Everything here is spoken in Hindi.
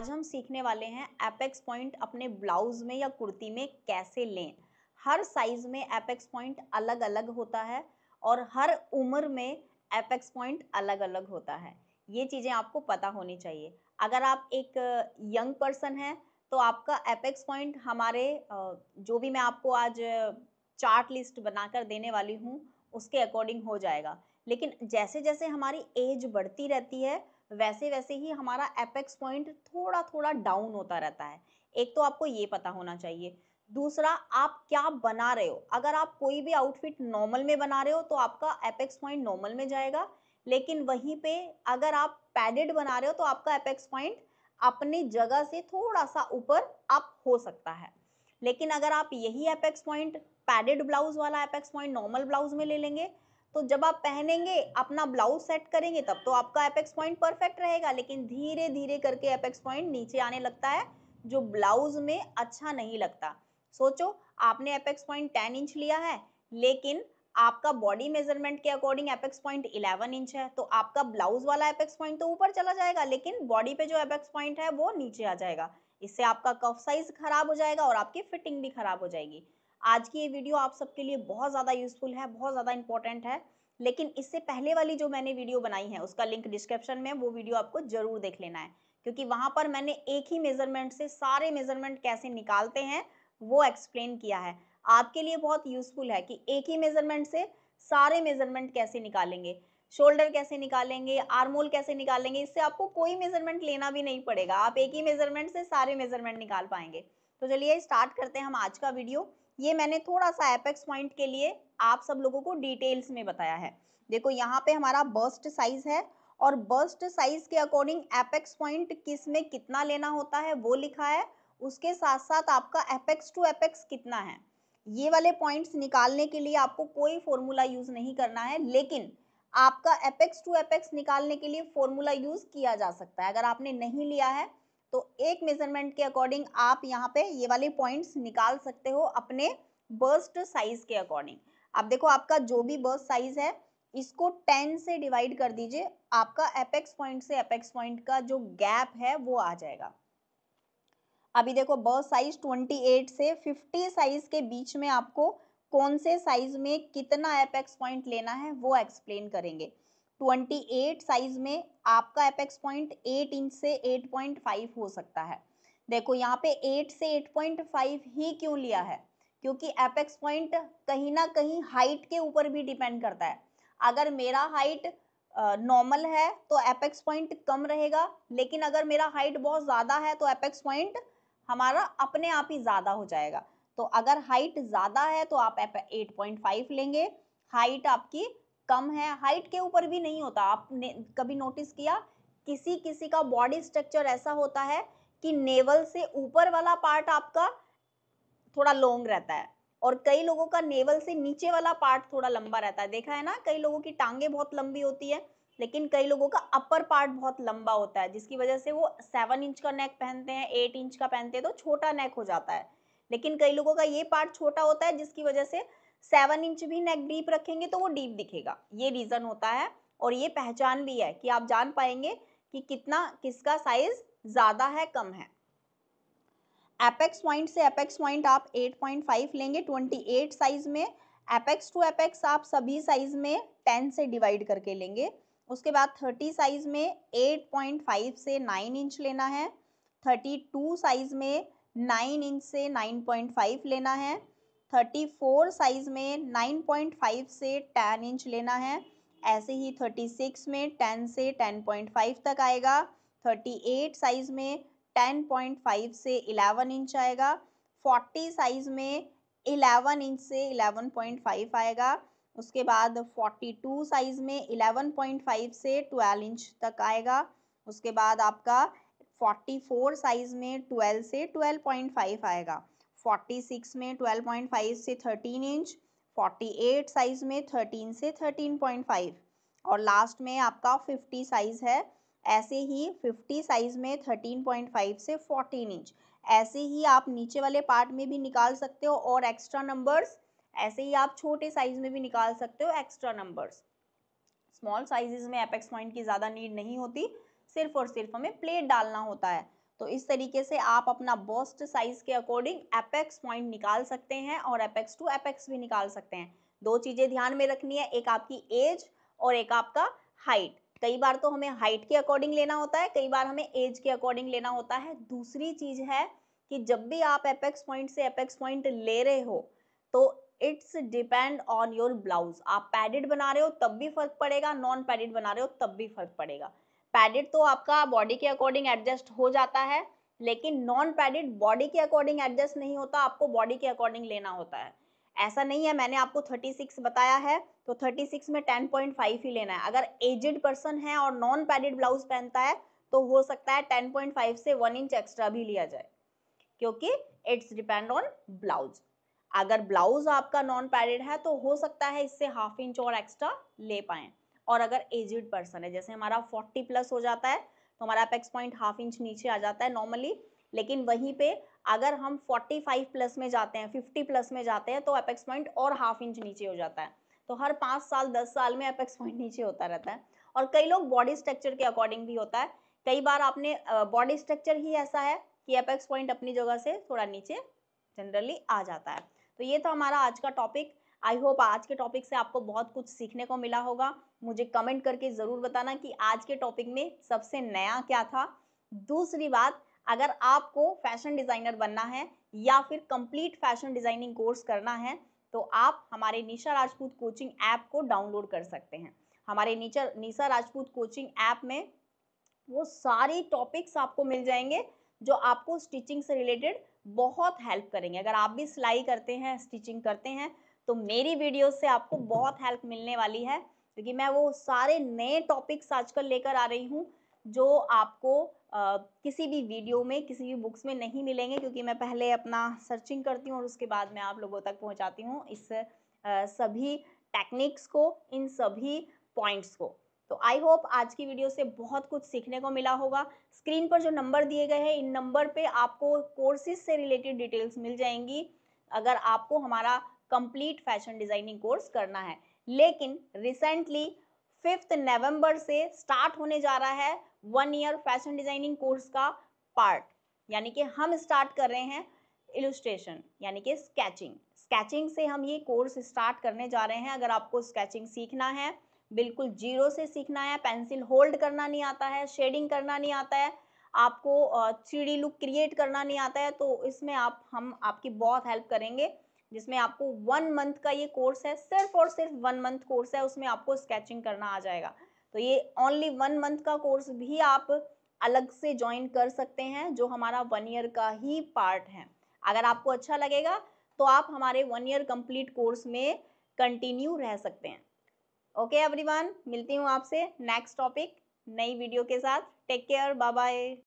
आज हम सीखने वाले हैं एपेक्स पॉइंट अपने ब्लाउज में या कुर्ती में कैसे लें हर साइज में एपेक्स पॉइंट अलग अलग होता है और हर उम्र में एपेक्स पॉइंट अलग अलग होता है ये चीज़ें आपको पता होनी चाहिए अगर आप एक यंग पर्सन हैं तो आपका एपेक्स पॉइंट हमारे जो भी मैं आपको आज चार्ट लिस्ट बनाकर देने वाली हूँ उसके अकॉर्डिंग हो जाएगा लेकिन जैसे जैसे हमारी एज बढ़ती रहती है वैसे वैसे ही हमारा एपेक्स पॉइंट थोड़ा थोड़ा डाउन होता रहता है एक तो आपको ये पता होना चाहिए दूसरा आप क्या बना रहे हो अगर आप कोई भी आउटफिट नॉर्मल में बना रहे हो तो आपका एपेक्स पॉइंट नॉर्मल में जाएगा लेकिन वहीं पे अगर आप पैडेड बना रहे हो तो आपका एपेक्स पॉइंट अपनी जगह से थोड़ा सा ऊपर अप हो सकता है लेकिन अगर आप यही एपेक्स पॉइंट पैडेड ब्लाउज वाला एपेक्स पॉइंट नॉर्मल ब्लाउज में ले लेंगे तो जब आप पहनेंगे अपना ब्लाउज सेट करेंगे तब तो आपका एपेक्स पॉइंट परफेक्ट रहेगा लेकिन धीरे धीरे करके एपेक्स पॉइंट नीचे आने लगता है जो ब्लाउज में अच्छा नहीं लगता सोचो आपने एपेक्स पॉइंट टेन इंच लिया है लेकिन आपका बॉडी मेजरमेंट के अकॉर्डिंग एपेक्स पॉइंट 11 इंच है तो आपका ब्लाउज वाला एपेक्स पॉइंट तो ऊपर चला जाएगा लेकिन बॉडी पे जो एपेक्स पॉइंट है वो नीचे आ जाएगा इससे आपका कफ साइज खराब हो जाएगा और आपकी फिटिंग भी खराब हो जाएगी आज की ये वीडियो आप सबके लिए बहुत ज़्यादा यूजफुल है बहुत ज़्यादा इंपॉर्टेंट है लेकिन इससे पहले वाली जो मैंने वीडियो बनाई है उसका लिंक डिस्क्रिप्शन में वो वीडियो आपको जरूर देख लेना है क्योंकि वहाँ पर मैंने एक ही मेजरमेंट से सारे मेजरमेंट कैसे निकालते हैं वो एक्सप्लेन किया है आपके लिए बहुत यूजफुल है कि एक ही मेजरमेंट से सारे मेजरमेंट कैसे निकालेंगे शोल्डर कैसे निकालेंगे आर्मोल कैसे निकालेंगे इससे आपको कोई मेजरमेंट लेना भी नहीं पड़ेगा आप एक ही मेजरमेंट से सारे मेजरमेंट निकाल पाएंगे तो चलिए स्टार्ट करते हैं हम आज का वीडियो ये मैंने थोड़ा सा एपेक्स पॉइंट के लिए आप सब लोगों को डिटेल्स में बताया है देखो यहाँ पे हमारा बर्स्ट साइज है और बर्स्ट साइज के अकॉर्डिंग एपेक्स पॉइंट किस में कितना लेना होता है वो लिखा है उसके साथ साथ आपका एपेक्स टू एपेक्स कितना है ये वाले पॉइंट्स निकालने के लिए आपको कोई फॉर्मूला यूज नहीं करना है लेकिन आपका एपेक्स टू एपेक्स निकालने के लिए फॉर्मूला यूज किया जा सकता है अगर आपने नहीं लिया है तो एक मेजरमेंट के अकॉर्डिंग आप यहाँ पे ये वाले पॉइंट्स निकाल सकते हो अपने बर्स्ट साइज के अकॉर्डिंग आप देखो आपका जो भी बर्स्ट साइज है इसको टेन से डिवाइड कर दीजिए आपका एपेक्स पॉइंट से एपेक्स पॉइंट का जो गैप है वो आ जाएगा अभी देखो बर्स साइज 28 से 50 साइज के बीच में आपको कौन से साइज में कितना एपेक्स पॉइंट लेना है वो एक्सप्लेन करेंगे 28 साइज में आपका एपेक्स पॉइंट 8 इंच से 8.5 हो सकता है देखो यहाँ पे 8 से 8.5 ही क्यों लिया है क्योंकि एपेक्स पॉइंट कहीं ना कहीं हाइट के ऊपर भी डिपेंड करता है अगर मेरा हाइट नॉर्मल है तो एपेक्स पॉइंट कम रहेगा लेकिन अगर मेरा हाइट बहुत ज़्यादा है तो एपेक्स पॉइंट हमारा अपने आप ही ज़्यादा हो जाएगा तो अगर हाइट ज़्यादा है तो आप एट लेंगे हाइट आपकी कम है हाइट के ऊपर भी नहीं होता आपने कभी नोटिस किया किसी किसी का बॉडी स्ट्रक्चर ऐसा होता है कि नेवल से ऊपर वाला पार्ट आपका थोड़ा लॉन्ग रहता है और कई लोगों का नेवल से नीचे वाला पार्ट थोड़ा लंबा रहता है देखा है ना कई लोगों की टांगे बहुत लंबी होती है लेकिन कई लोगों का अपर पार्ट बहुत लंबा होता है जिसकी वजह से वो सेवन इंच का नेक पहनते हैं एट इंच का पहनते हैं तो छोटा नेक हो जाता है लेकिन कई लोगों का ये पार्ट छोटा होता है जिसकी वजह से सेवन इंच भी नेक डीप रखेंगे तो वो डीप दिखेगा ये रीज़न होता है और ये पहचान भी है कि आप जान पाएंगे कि कितना किसका साइज ज़्यादा है कम है एपेक्स पॉइंट से एपेक्स पॉइंट आप 8.5 लेंगे 28 साइज में एपेक्स टू एपेक्स आप सभी साइज में 10 से डिवाइड करके लेंगे उसके बाद 30 साइज में 8.5 से 9 इंच लेना है 32 साइज में नाइन इंच से नाइन पॉइंट फाइव लेना है थर्टी फोर साइज़ में नाइन पॉइंट फाइव से टेन इंच लेना है ऐसे ही थर्टी सिक्स में टेन से टेन पॉइंट फाइव तक आएगा थर्टी एट साइज़ में टेन पॉइंट फाइव से इलेवन इंच आएगा फोर्टी साइज़ में इलेवन इंच से इलेवन पॉइंट फाइव आएगा उसके बाद फोर्टी टू साइज़ में इलेवन पॉइंट फाइव से ट्वेल्व इंच तक आएगा उसके बाद आपका 44 साइज में 12 से 12.5 आएगा 46 में 12.5 से 13 इंच 48 साइज में 13 से 13.5 और लास्ट में आपका 50 साइज है ऐसे ही 50 साइज में 13.5 से 14 इंच ऐसे ही आप नीचे वाले पार्ट में भी निकाल सकते हो और एक्स्ट्रा नंबर्स ऐसे ही आप छोटे साइज में भी निकाल सकते हो एक्स्ट्रा नंबर्स स्मॉल साइजेस में एपेक्स पॉइंट की ज़्यादा नीड नहीं होती सिर्फ और सिर्फ हमें प्लेट डालना होता है तो इस तरीके से आप अपना बोस्ट साइज के अकॉर्डिंग एपेक्स पॉइंट निकाल सकते हैं और एपेक्स टू एपेक्स भी निकाल सकते हैं दो चीज़ें ध्यान में रखनी है एक आपकी एज और एक आपका हाइट कई बार तो हमें हाइट के अकॉर्डिंग लेना होता है कई बार हमें एज के अकॉर्डिंग लेना होता है दूसरी चीज़ है कि जब भी आप एपेक्स पॉइंट से एपेक्स पॉइंट ले रहे हो तो it's depend on your blouse आप पैडेड बना रहे हो तब भी फर्क पड़ेगा नॉन पैडेड बना रहे हो तब भी फर्क पड़ेगा पैडेड तो आपका बॉडी के अकॉर्डिंग एडजस्ट हो जाता है लेकिन नॉन पैडेड बॉडी के अकॉर्डिंग एडजस्ट नहीं होता आपको बॉडी के अकॉर्डिंग लेना होता है ऐसा नहीं है मैंने आपको 36 बताया है तो 36 में 10.5 ही लेना है अगर एजेड पर्सन है और नॉन पैडेड ब्लाउज पहनता है तो हो सकता है 10.5 से वन इंच एक्स्ट्रा भी लिया जाए क्योंकि इट्स डिपेंड ऑन ब्लाउज अगर ब्लाउज आपका नॉन पैडेड है तो हो सकता है इससे हाफ इंच और एक्स्ट्रा ले पाए और अगर एजिड पर्सन है जैसे हमारा फोर्टी प्लस हो जाता है तो हमारा अपेक्स पॉइंट हाफ इंच नीचे आ जाता है नॉर्मली लेकिन वहीं पे अगर हम 45 प्लस में जाते हैं 50 प्लस में जाते हैं तो अपेक्स पॉइंट और हाफ इंच नीचे हो जाता है तो हर पाँच साल दस साल में अपेक्स पॉइंट नीचे होता रहता है और कई लोग बॉडी स्ट्रक्चर के अकॉर्डिंग भी होता है कई बार आपने बॉडी स्ट्रक्चर ही ऐसा है कि अपेक्स पॉइंट अपनी जगह से थोड़ा नीचे जनरली आ जाता है तो ये था हमारा आज का टॉपिक आई होप आज के टॉपिक से आपको बहुत कुछ सीखने को मिला होगा मुझे कमेंट करके ज़रूर बताना कि आज के टॉपिक में सबसे नया क्या था दूसरी बात अगर आपको फैशन डिज़ाइनर बनना है या फिर कंप्लीट फैशन डिज़ाइनिंग कोर्स करना है तो आप हमारे निशा राजपूत कोचिंग ऐप को डाउनलोड कर सकते हैं हमारे निशा राजपूत कोचिंग ऐप में वो सारे टॉपिक्स आपको मिल जाएंगे जो आपको स्टिचिंग से रिलेटेड बहुत हेल्प करेंगे अगर आप भी सिलाई करते हैं स्टिचिंग करते हैं तो मेरी वीडियो से आपको बहुत हेल्प मिलने वाली है क्योंकि मैं वो सारे नए टॉपिक्स आजकल लेकर आ रही हूँ जो आपको आ, किसी भी वीडियो में किसी भी बुक्स में नहीं मिलेंगे क्योंकि मैं पहले अपना सर्चिंग करती हूँ और उसके बाद मैं आप लोगों तक पहुँचाती हूँ इस आ, सभी टेक्निक्स को इन सभी पॉइंट्स को तो आई होप आज की वीडियो से बहुत कुछ सीखने को मिला होगा स्क्रीन पर जो नंबर दिए गए हैं इन नंबर पे आपको कोर्सेज से रिलेटेड डिटेल्स मिल जाएंगी अगर आपको हमारा कंप्लीट फैशन डिज़ाइनिंग कोर्स करना है लेकिन रिसेंटली फिफ्थ नवंबर से स्टार्ट होने जा रहा है one year fashion designing course का पार्ट यानी कि हम स्टार्ट कर रहे हैं इलुस्ट्रेशन यानी कि स्केचिंग स्केचिंग से हम ये कोर्स स्टार्ट करने जा रहे हैं अगर आपको स्केचिंग सीखना है बिल्कुल जीरो से सीखना है पेंसिल होल्ड करना नहीं आता है शेडिंग करना नहीं आता है आपको थ्री लुक क्रिएट करना नहीं आता है तो इसमें आप हम आपकी बहुत हेल्प करेंगे जिसमें आपको वन मंथ का ये कोर्स है सिर्फ और सिर्फ वन मंथ कोर्स है उसमें आपको स्केचिंग करना आ जाएगा तो ये ओनली वन मंथ का कोर्स भी आप अलग से ज्वाइन कर सकते हैं जो हमारा वन ईयर का ही पार्ट है अगर आपको अच्छा लगेगा तो आप हमारे वन ईयर कंप्लीट कोर्स में कंटिन्यू रह सकते हैं ओके एवरीवन मिलती हूँ आपसे नेक्स्ट टॉपिक नई वीडियो के साथ टेक केयर बाय बाय